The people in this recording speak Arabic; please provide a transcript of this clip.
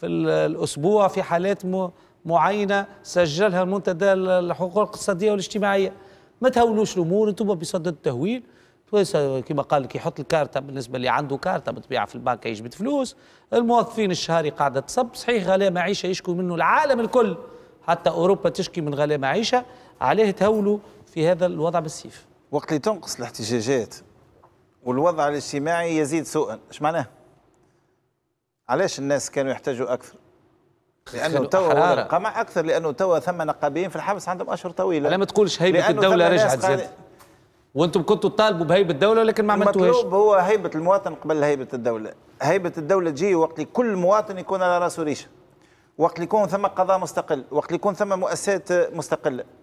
في الأسبوع في حالات معينة سجلها المنتدى الحقوق الاقتصادية والاجتماعية ما تهولوش الأمور أنتم بصدد التهويل كما قال لك يحط الكارتة بالنسبة اللي عنده كارتة بتبيع في البنك يجبد فلوس الموظفين الشهري قاعدة تصب صحيح غلاء معيشة يشكو منه العالم الكل حتى أوروبا تشكي من غلاء معيشة عليه تهولوا في هذا الوضع بالسيف وقت اللي تنقص الاحتجاجات والوضع الاجتماعي يزيد سوءا ايش معناه علاش الناس كانوا يحتاجوا اكثر لانه توا قمع اكثر لانه توا ثم نقابيين في الحبس عندهم اشهر طويله لا ما تقولش هيبه الدوله رجعت زاد وانتم كنتوا تطالبوا بهيبه الدوله ولكن ما عملتوهاش المطلوب هو هيبه المواطن قبل هيبه الدوله هيبه الدوله تجي وقت كل مواطن يكون على راسه ريشه وقت يكون ثم قضاء مستقل وقت يكون ثم مؤسسات مستقله